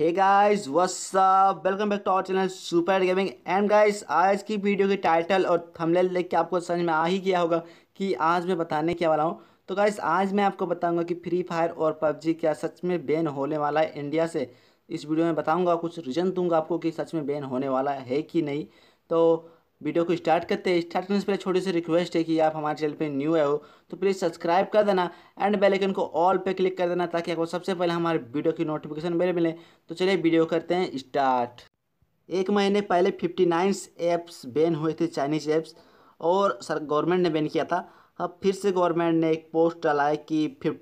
hey guys what's up welcome back to our channel super gaming and guys आज की video की title और thumbnail देख के आपको समझ में आ ही गया होगा कि आज मैं बताने क्या वाला हूँ तो गाइस आज मैं आपको बताऊंगा कि फ्री फायर और पबजी क्या सच में बैन होने वाला है इंडिया से इस वीडियो में बताऊँगा कुछ रीज़न दूंगा आपको कि सच में बैन होने वाला है कि नहीं तो वीडियो को स्टार्ट करते हैं स्टार्ट करने से पहले छोटी सी रिक्वेस्ट है कि आप हमारे चैनल पे न्यू आए हो तो प्लीज़ सब्सक्राइब कर देना एंड बेल आइकन को ऑल पे क्लिक कर देना ताकि आपको सबसे पहले हमारे वीडियो की नोटिफिकेशन मेरे मिले तो चलिए वीडियो करते हैं स्टार्ट एक महीने पहले फिफ्टी नाइन ऐप्स बैन हुए थे चाइनीज ऐप्स और सर गवर्नमेंट ने बैन किया था अब फिर से गवर्नमेंट ने एक पोस्ट डाला है कि फिफ्ट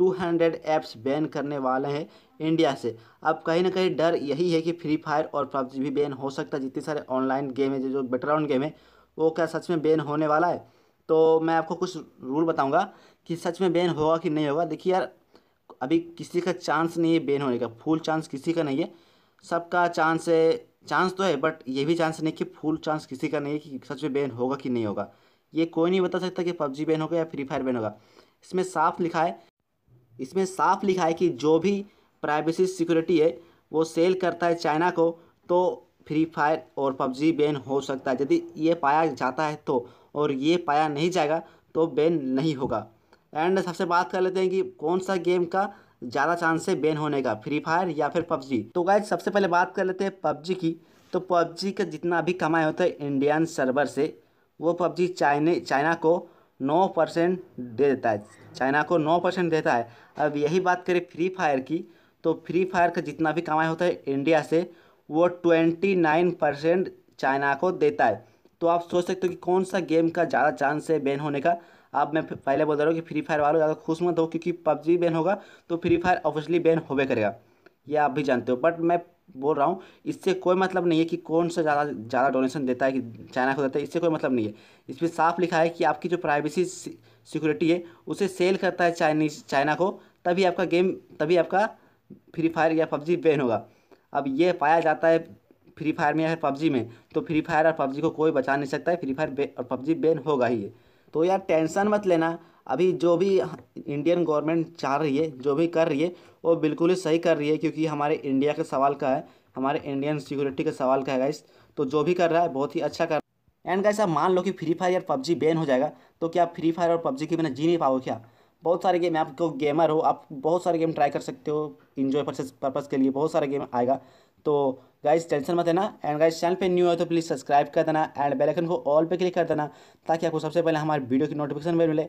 200 ऐप्स बैन करने वाले हैं इंडिया से अब कहीं ना कहीं डर यही है कि फ्री फायर और पबजी भी बैन हो सकता है जितने सारे ऑनलाइन गेम है जो बैकग्राउंड गेम है वो क्या सच में बैन होने वाला है तो मैं आपको कुछ रूल बताऊँगा कि सच में बैन होगा कि नहीं होगा देखिए यार अभी किसी का चांस नहीं है बैन होने का फुल चांस किसी का नहीं है सबका चांस है चांस तो है बट ये भी चांस नहीं कि फुल चांस किसी का नहीं है कि सच में बैन होगा कि नहीं होगा ये कोई नहीं बता सकता कि पबजी बैन होगा या फ्री फायर बैन होगा इसमें साफ लिखा है इसमें साफ लिखा है कि जो भी प्राइवेसी सिक्योरिटी है वो सेल करता है चाइना को तो फ्री फायर और पबजी बैन हो सकता है यदि ये पाया जाता है तो और ये पाया नहीं जाएगा तो बैन नहीं होगा एंड सबसे बात कर लेते हैं कि कौन सा गेम का ज़्यादा चांस है बैन होने का फ्री फायर या फिर पबजी तो गाय सबसे पहले बात कर लेते हैं पबजी की तो पबजी का जितना भी कमाई होता है इंडियन सर्वर से वो पबजी चाइने चाइना को नौ परसेंट दे देता है चाइना को नौ परसेंट देता है अब यही बात करें फ्री फायर की तो फ्री फायर का जितना भी कमाई होता है इंडिया से वो ट्वेंटी नाइन परसेंट चाइना को देता है तो आप सोच सकते हो कि कौन सा गेम का ज़्यादा चांस है बैन होने का अब मैं पहले बोल रहा हूँ कि फ्री फायर वालों ज़्यादा खुश मत हो क्योंकि पबजी बैन होगा तो फ्री फायर ऑफिशियली बैन होबे करेगा ये आप भी जानते हो बट मैं बोल रहा हूँ इससे कोई मतलब नहीं है कि कौन सा ज़्यादा ज़्यादा डोनेशन देता है कि चाइना को देता है इससे कोई मतलब नहीं है इसमें साफ लिखा है कि आपकी जो प्राइवेसी सिक्योरिटी है उसे सेल करता है चाइनीज चाइना को तभी आपका गेम तभी आपका फ्री फायर या पबजी बैन होगा अब ये पाया जाता है फ्री फायर में या पबजी में तो फ्री फायर और पबजी को कोई बचा नहीं सकता है फ्री फायर और पबजी बैन होगा ही तो यार टेंशन मत लेना अभी जो भी इंडियन गवर्नमेंट चाह रही है जो भी कर रही है वो बिल्कुल ही सही कर रही है क्योंकि हमारे इंडिया के सवाल का है हमारे इंडियन सिक्योरिटी के सवाल का है गाइस तो जो भी कर रहा है बहुत ही अच्छा कर रहा है एंड गाइस आप मान लो कि फ्री फायर और पबजी बैन हो जाएगा तो क्या फ्री फायर और पबजी के बिना जी नहीं पाओ क्या बहुत सारे गेम आपको गेमर हो आप बहुत सारे गेम ट्राई कर सकते हो इन्जॉय पर्पज़ के लिए बहुत सारे गेम आएगा तो गाइज टेंशन मत देना एंड गाइज चैनल पे न्यू है तो प्लीज़ सब्सक्राइब कर देना एंड बेल आइकन को ऑल पे क्लिक कर देना ताकि आपको सबसे पहले हमारे वीडियो की नोटिफिकेशन मिले